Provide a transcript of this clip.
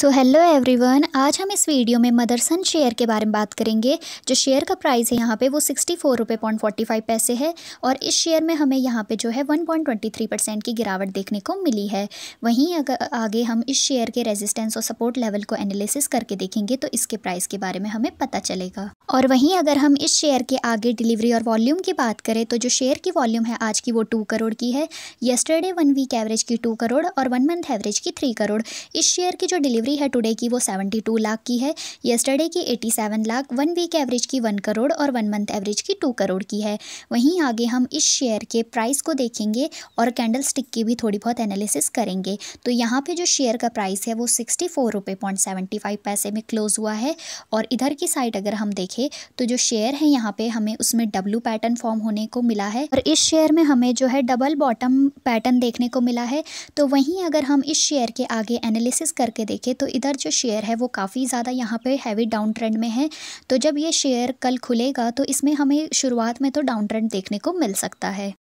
so hello everyone आज हम इस वीडियो में मदरसन शेयर के बारे में बात करेंगे जो शेयर का प्राइस है यहाँ पे वो सिक्सटी फोर रुपये पॉइंट फोर्टी फाइव पैसे है और इस शेयर में हमें यहाँ पे जो है one point twenty three percent की गिरावट देखने को मिली है वहीं अगर आगे हम इस शेयर के रेजिस्टेंस और सपोर्ट लेवल को एनालिसिस करके देखेंगे तो इसके प्राइस के बारे में हमें पता चलेगा और वहीं अगर हम इस शेयर के आगे डिलीवरी और वॉल्यूम की बात करें तो जो शेयर की वॉल्यूम है आज की वो टू करोड़ की है येस्टरडे वन वीक एवरेज की टू करोड़ और वन मंथ एवरेज की थ्री करोड़ इस शेयर की जो डिलीवरी बिक्री है टुडे की वो 72 लाख की है येस्टरडे की 87 लाख वन वीक एवरेज की वन करोड़ और वन मंथ एवरेज की टू करोड़ की है वहीं आगे हम इस शेयर के प्राइस को देखेंगे और कैंडल स्टिक की भी थोड़ी बहुत एनालिसिस करेंगे तो यहाँ पर जो शेयर का प्राइस है वो सिक्सटी पैसे में क्लोज़ हुआ है और इधर की साइड अगर हम देखें तो जो शेयर है यहाँ पर हमें उसमें डब्लू पैटर्न फॉर्म होने को मिला है और इस शेयर में हमें जो है डबल बॉटम पैटर्न देखने को मिला है तो वहीं अगर हम इस शेयर के आगे एनालिसिस करके देखें तो इधर जो शेयर है वो काफ़ी ज़्यादा यहाँ पे हैवी डाउन ट्रेंड में है तो जब ये शेयर कल खुलेगा तो इसमें हमें शुरुआत में तो डाउन ट्रेंड देखने को मिल सकता है